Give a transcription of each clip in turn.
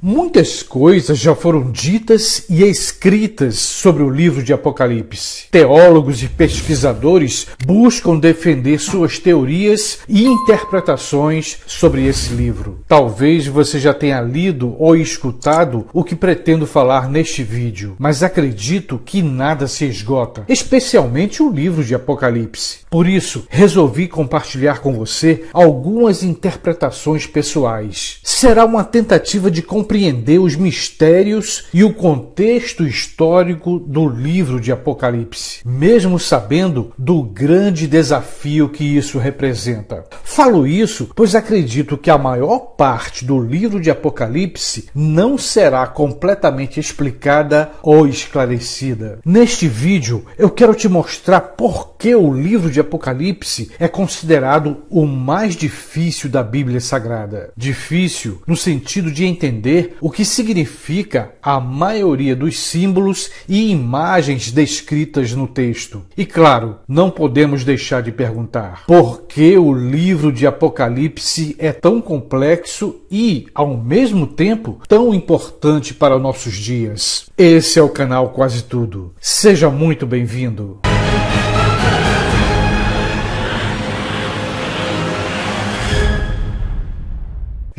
Muitas coisas já foram ditas e escritas sobre o livro de Apocalipse. Teólogos e pesquisadores buscam defender suas teorias e interpretações sobre esse livro. Talvez você já tenha lido ou escutado o que pretendo falar neste vídeo, mas acredito que nada se esgota, especialmente o livro de Apocalipse. Por isso, resolvi compartilhar com você algumas interpretações pessoais. Será uma tentativa de compreender compreender os mistérios e o contexto histórico do livro de Apocalipse, mesmo sabendo do grande desafio que isso representa. Falo isso pois acredito que a maior parte do livro de Apocalipse não será completamente explicada ou esclarecida. Neste vídeo, eu quero te mostrar por que o livro de Apocalipse é considerado o mais difícil da Bíblia Sagrada. Difícil no sentido de entender o que significa a maioria dos símbolos e imagens descritas no texto. E claro, não podemos deixar de perguntar: por que o livro de Apocalipse é tão complexo e, ao mesmo tempo, tão importante para nossos dias? Esse é o canal Quase Tudo. Seja muito bem-vindo.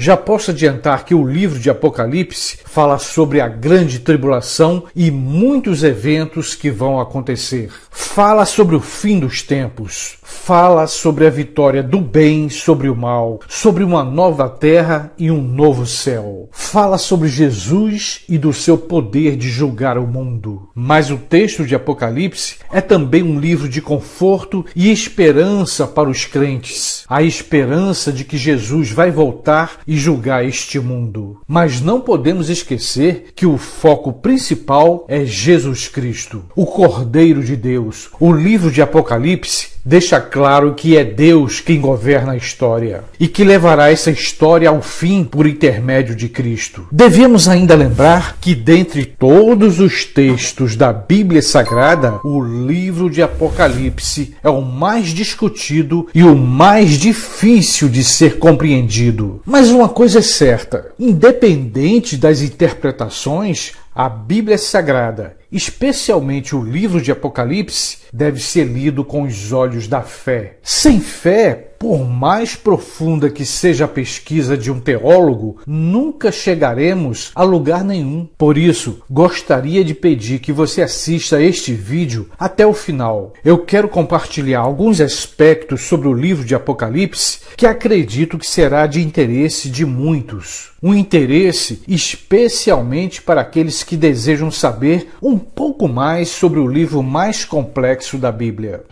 Já posso adiantar que o livro de Apocalipse fala sobre a grande tribulação e muitos eventos que vão acontecer. Fala sobre o fim dos tempos, fala sobre a vitória do bem sobre o mal, sobre uma nova terra e um novo céu. Fala sobre Jesus e do seu poder de julgar o mundo. Mas o texto de Apocalipse é também um livro de conforto e esperança para os crentes. A esperança de que Jesus vai voltar e julgar este mundo. Mas não podemos esquecer que o foco principal é Jesus Cristo, o Cordeiro de Deus. O livro de Apocalipse deixa claro que é Deus quem governa a história e que levará essa história ao fim por intermédio de Cristo. Devemos ainda lembrar que, dentre todos os textos da Bíblia Sagrada, o livro de Apocalipse é o mais discutido e o mais difícil de ser compreendido. Mas uma coisa é certa: independente das interpretações, a Bíblia Sagrada, especialmente o livro de Apocalipse, deve ser lido com os olhos da fé. Sem fé, por mais profunda que seja a pesquisa de um teólogo, nunca chegaremos a lugar nenhum. Por isso, gostaria de pedir que você assista este vídeo até o final. Eu quero compartilhar alguns aspectos sobre o livro de Apocalipse que acredito que será de interesse de muitos. Um interesse especialmente para aqueles que desejam saber um pouco mais sobre o livro mais complexo da Bíblia.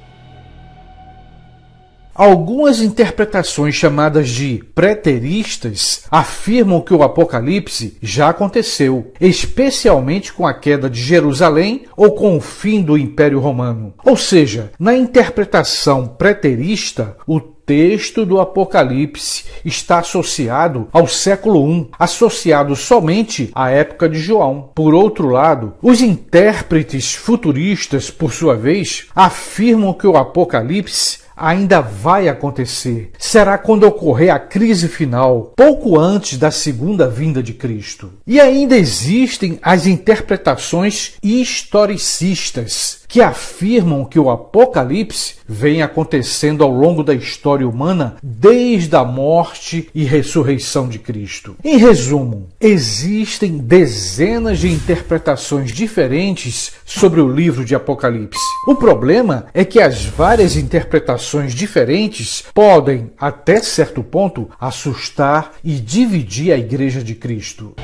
Algumas interpretações chamadas de preteristas afirmam que o Apocalipse já aconteceu, especialmente com a queda de Jerusalém ou com o fim do Império Romano. Ou seja, na interpretação preterista, o texto do Apocalipse está associado ao século I, associado somente à época de João. Por outro lado, os intérpretes futuristas, por sua vez, afirmam que o Apocalipse ainda vai acontecer. Será quando ocorrer a crise final, pouco antes da segunda vinda de Cristo. E ainda existem as interpretações historicistas que afirmam que o Apocalipse vem acontecendo ao longo da história humana desde a morte e ressurreição de Cristo. Em resumo, existem dezenas de interpretações diferentes sobre o livro de Apocalipse. O problema é que as várias interpretações diferentes podem, até certo ponto, assustar e dividir a Igreja de Cristo.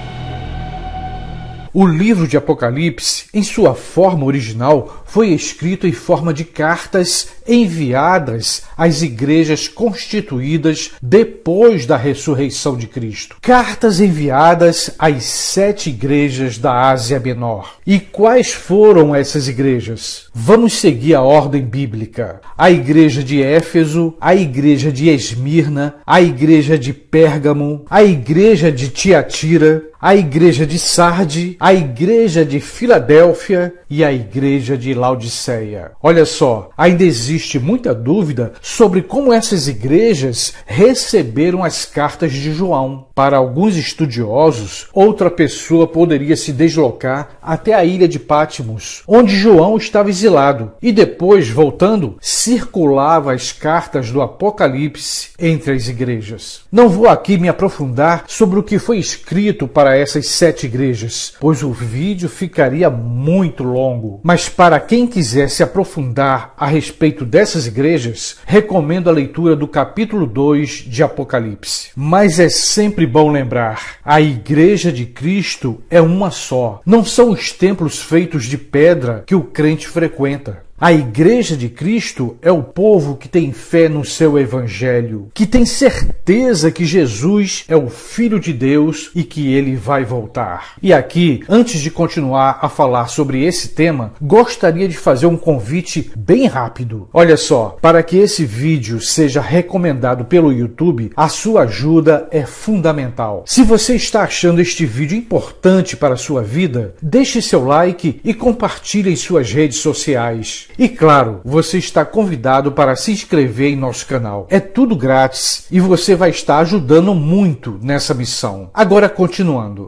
O livro de Apocalipse, em sua forma original, foi escrito em forma de cartas enviadas às igrejas constituídas depois da ressurreição de Cristo. Cartas enviadas às sete igrejas da Ásia Menor. E quais foram essas igrejas? Vamos seguir a ordem bíblica: a igreja de Éfeso, a igreja de Esmirna, a igreja de Pérgamo, a igreja de Tiatira, a igreja de Sarde, a igreja de Filadélfia e a igreja de Laodiceia. Olha só, ainda existe muita dúvida sobre como essas igrejas receberam as cartas de João. Para alguns estudiosos, outra pessoa poderia se deslocar até a ilha de Patmos, onde João estava exilado, e depois, voltando, circulava as cartas do Apocalipse entre as igrejas. Não vou aqui me aprofundar sobre o que foi escrito para essas sete igrejas, pois o vídeo ficaria muito longo. Mas para quem quem quiser se aprofundar a respeito dessas igrejas, recomendo a leitura do capítulo 2 de Apocalipse. Mas é sempre bom lembrar: a igreja de Cristo é uma só. Não são os templos feitos de pedra que o crente frequenta. A Igreja de Cristo é o povo que tem fé no seu Evangelho, que tem certeza que Jesus é o Filho de Deus e que ele vai voltar. E aqui, antes de continuar a falar sobre esse tema, gostaria de fazer um convite bem rápido. Olha só, para que esse vídeo seja recomendado pelo YouTube, a sua ajuda é fundamental. Se você está achando este vídeo importante para a sua vida, deixe seu like e compartilhe em suas redes sociais. E claro, você está convidado para se inscrever em nosso canal. É tudo grátis e você vai estar ajudando muito nessa missão. Agora continuando.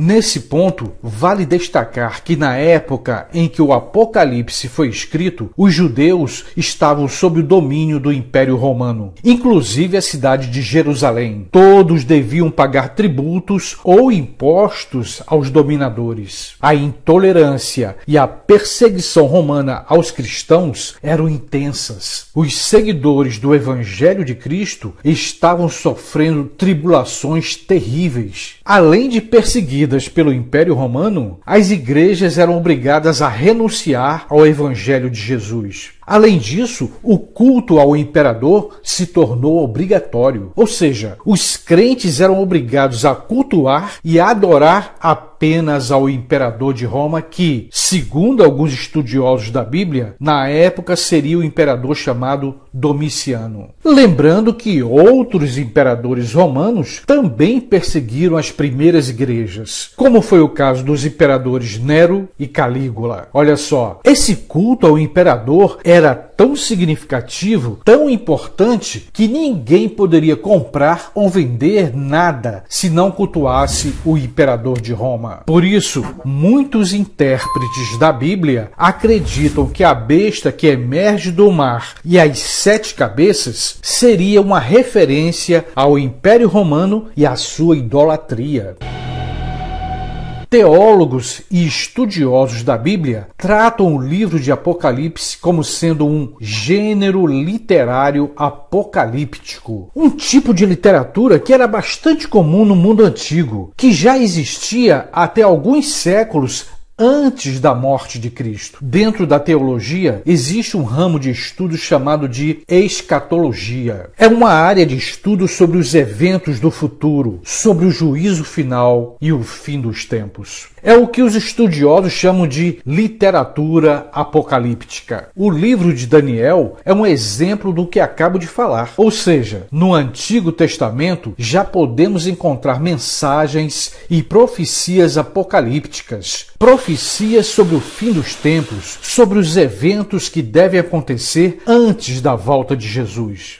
Nesse ponto, vale destacar que na época em que o Apocalipse foi escrito, os judeus estavam sob o domínio do Império Romano, inclusive a cidade de Jerusalém. Todos deviam pagar tributos ou impostos aos dominadores. A intolerância e a perseguição romana aos cristãos eram intensas. Os seguidores do Evangelho de Cristo estavam sofrendo tribulações terríveis, além de perseguir perseguidas pelo Império Romano, as igrejas eram obrigadas a renunciar ao Evangelho de Jesus. Além disso, o culto ao imperador se tornou obrigatório, ou seja, os crentes eram obrigados a cultuar e a adorar apenas ao imperador de Roma, que, segundo alguns estudiosos da Bíblia, na época seria o imperador chamado Domiciano. Lembrando que outros imperadores romanos também perseguiram as primeiras igrejas, como foi o caso dos imperadores Nero e Calígula. Olha só, esse culto ao imperador é era tão significativo, tão importante, que ninguém poderia comprar ou vender nada se não cultuasse o imperador de Roma. Por isso, muitos intérpretes da Bíblia acreditam que a besta que emerge do mar e as sete cabeças seria uma referência ao Império Romano e à sua idolatria. Teólogos e estudiosos da Bíblia tratam o livro de Apocalipse como sendo um gênero literário apocalíptico, um tipo de literatura que era bastante comum no mundo antigo, que já existia até alguns séculos antes da morte de Cristo. Dentro da teologia, existe um ramo de estudo chamado de escatologia. É uma área de estudo sobre os eventos do futuro, sobre o juízo final e o fim dos tempos. É o que os estudiosos chamam de literatura apocalíptica. O livro de Daniel é um exemplo do que acabo de falar. Ou seja, no Antigo Testamento já podemos encontrar mensagens e profecias apocalípticas. Profe profecias sobre o fim dos tempos, sobre os eventos que devem acontecer antes da volta de Jesus.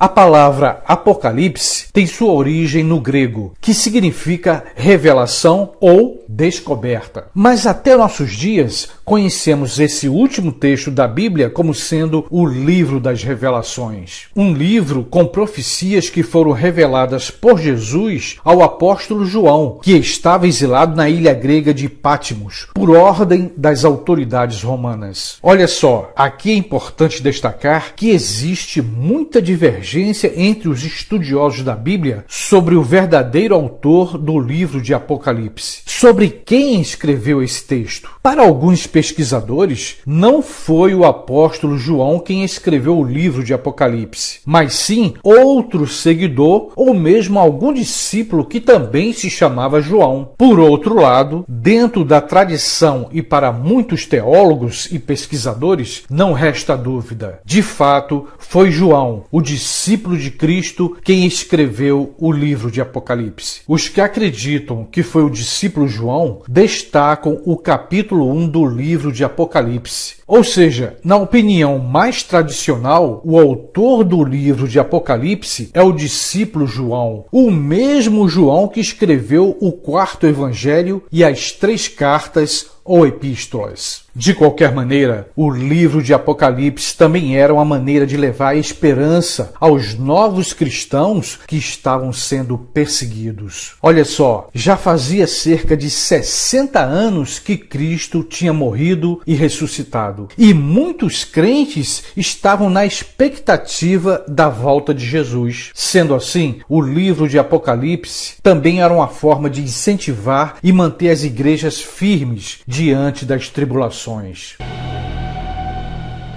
A palavra Apocalipse tem sua origem no grego, que significa revelação ou descoberta. Mas até nossos dias, conhecemos esse último texto da Bíblia como sendo o livro das revelações. Um livro com profecias que foram reveladas por Jesus ao apóstolo João, que estava exilado na ilha grega de Patmos, por ordem das autoridades romanas. Olha só, aqui é importante destacar que existe muita divergência entre os estudiosos da Bíblia sobre o verdadeiro autor do livro de Apocalipse. Sobre sobre quem escreveu esse texto. Para alguns pesquisadores, não foi o apóstolo João quem escreveu o livro de Apocalipse, mas sim outro seguidor ou mesmo algum discípulo que também se chamava João. Por outro lado, dentro da tradição e para muitos teólogos e pesquisadores, não resta dúvida. De fato, foi João, o discípulo de Cristo, quem escreveu o livro de Apocalipse. Os que acreditam que foi o discípulo João João destacam o capítulo 1 do livro de Apocalipse ou seja, na opinião mais tradicional, o autor do livro de Apocalipse é o discípulo João, o mesmo João que escreveu o quarto evangelho e as três cartas ou epístolas. De qualquer maneira, o livro de Apocalipse também era uma maneira de levar esperança aos novos cristãos que estavam sendo perseguidos. Olha só, já fazia cerca de 60 anos que Cristo tinha morrido e ressuscitado e muitos crentes estavam na expectativa da volta de Jesus. Sendo assim, o livro de Apocalipse também era uma forma de incentivar e manter as igrejas firmes diante das tribulações.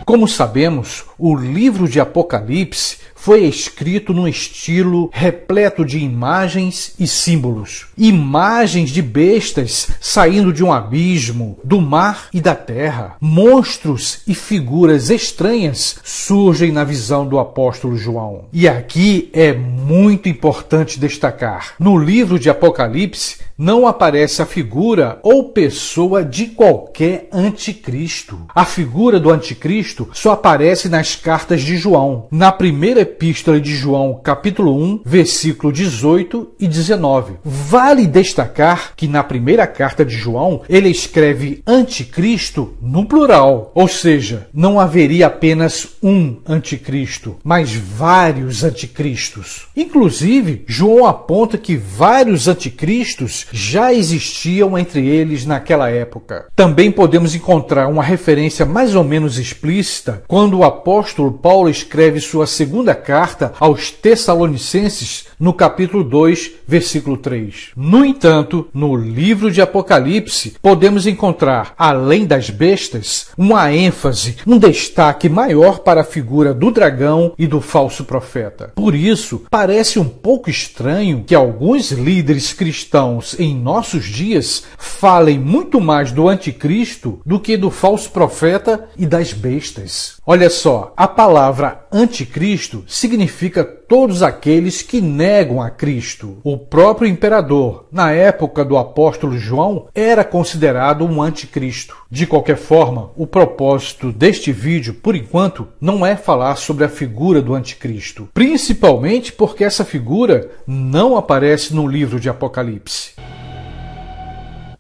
Como sabemos, o livro de Apocalipse foi escrito num estilo repleto de imagens e símbolos. Imagens de bestas saindo de um abismo, do mar e da terra. Monstros e figuras estranhas surgem na visão do apóstolo João. E aqui é muito importante destacar: no livro de Apocalipse não aparece a figura ou pessoa de qualquer anticristo. A figura do anticristo só aparece nas cartas de João. Na primeira Epístola de João, capítulo 1, versículo 18 e 19. Vale destacar que na primeira carta de João, ele escreve anticristo no plural, ou seja, não haveria apenas um anticristo, mas vários anticristos. Inclusive, João aponta que vários anticristos já existiam entre eles naquela época. Também podemos encontrar uma referência mais ou menos explícita quando o apóstolo Paulo escreve sua segunda carta aos Tessalonicenses, no capítulo 2, versículo 3. No entanto, no livro de Apocalipse, podemos encontrar, além das bestas, uma ênfase, um destaque maior para a figura do dragão e do falso profeta. Por isso, parece um pouco estranho que alguns líderes cristãos em nossos dias falem muito mais do anticristo do que do falso profeta e das bestas. Olha só, a palavra anticristo significa todos aqueles que negam a Cristo. O próprio imperador, na época do apóstolo João, era considerado um anticristo. De qualquer forma, o propósito deste vídeo, por enquanto, não é falar sobre a figura do anticristo, principalmente porque essa figura não aparece no livro de Apocalipse.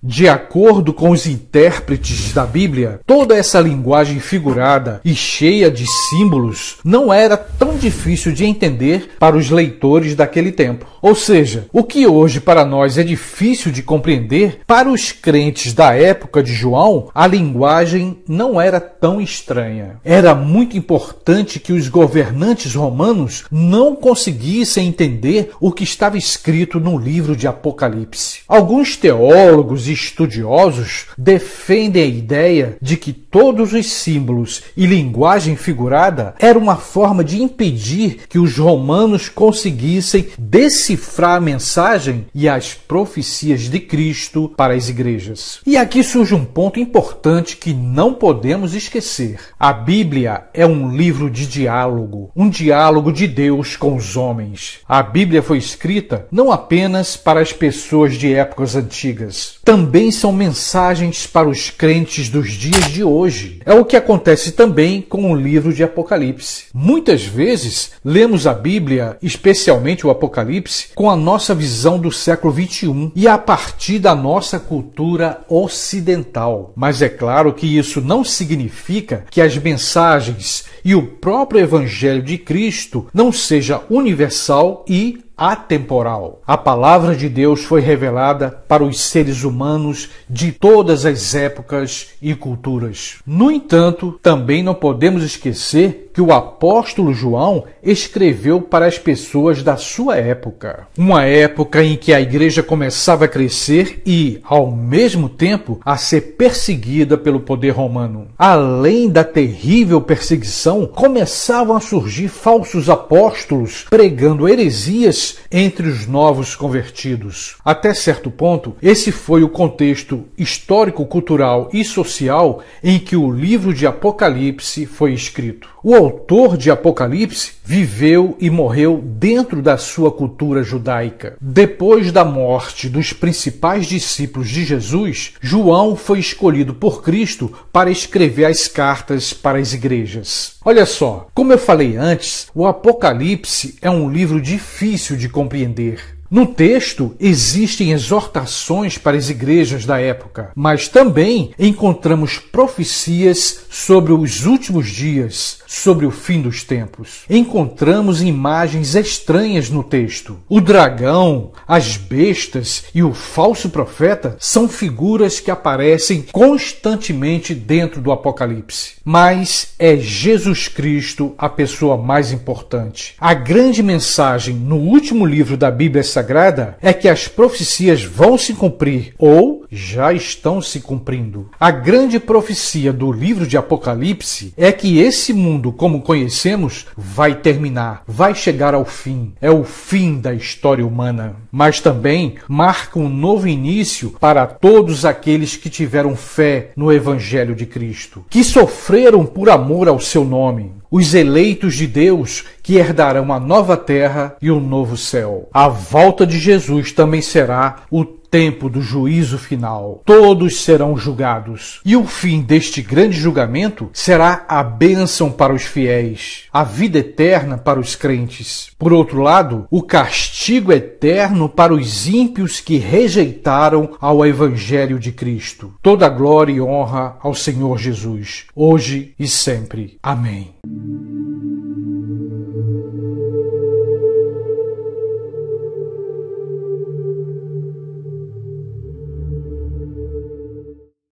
De acordo com os intérpretes da Bíblia, toda essa linguagem figurada e cheia de símbolos não era tão difícil de entender para os leitores daquele tempo. Ou seja, o que hoje para nós é difícil de compreender, para os crentes da época de João, a linguagem não era tão estranha. Era muito importante que os governantes romanos não conseguissem entender o que estava escrito no livro de Apocalipse. Alguns teólogos estudiosos defendem a ideia de que todos os símbolos e linguagem figurada era uma forma de impedir que os romanos conseguissem decifrar a mensagem e as profecias de Cristo para as igrejas. E aqui surge um ponto importante que não podemos esquecer. A Bíblia é um livro de diálogo, um diálogo de Deus com os homens. A Bíblia foi escrita não apenas para as pessoas de épocas antigas, também também são mensagens para os crentes dos dias de hoje. É o que acontece também com o livro de Apocalipse. Muitas vezes lemos a Bíblia, especialmente o Apocalipse, com a nossa visão do século XXI e a partir da nossa cultura ocidental. Mas é claro que isso não significa que as mensagens e o próprio Evangelho de Cristo não seja universal e atemporal. A palavra de Deus foi revelada para os seres humanos de todas as épocas e culturas. No entanto, também não podemos esquecer que o apóstolo João escreveu para as pessoas da sua época. Uma época em que a igreja começava a crescer e, ao mesmo tempo, a ser perseguida pelo poder romano. Além da terrível perseguição, começavam a surgir falsos apóstolos pregando heresias entre os novos convertidos. Até certo ponto, esse foi o contexto histórico, cultural e social em que o livro de Apocalipse foi escrito. O autor de Apocalipse viveu e morreu dentro da sua cultura judaica. Depois da morte dos principais discípulos de Jesus, João foi escolhido por Cristo para escrever as cartas para as igrejas. Olha só, como eu falei antes, o Apocalipse é um livro difícil de compreender. No texto existem exortações para as igrejas da época, mas também encontramos profecias sobre os últimos dias, sobre o fim dos tempos. Encontramos imagens estranhas no texto. O dragão, as bestas e o falso profeta são figuras que aparecem constantemente dentro do Apocalipse. Mas é Jesus Cristo a pessoa mais importante. A grande mensagem no último livro da Bíblia sagrada é que as profecias vão se cumprir ou já estão se cumprindo. A grande profecia do livro de Apocalipse é que esse mundo, como conhecemos, vai terminar, vai chegar ao fim. É o fim da história humana. Mas também marca um novo início para todos aqueles que tiveram fé no Evangelho de Cristo, que sofreram por amor ao seu nome. Os eleitos de Deus que herdarão uma nova terra e um novo céu. A volta de Jesus também será o tempo do juízo final. Todos serão julgados. E o fim deste grande julgamento será a bênção para os fiéis, a vida eterna para os crentes. Por outro lado, o castigo eterno para os ímpios que rejeitaram ao evangelho de Cristo. Toda glória e honra ao Senhor Jesus, hoje e sempre. Amém.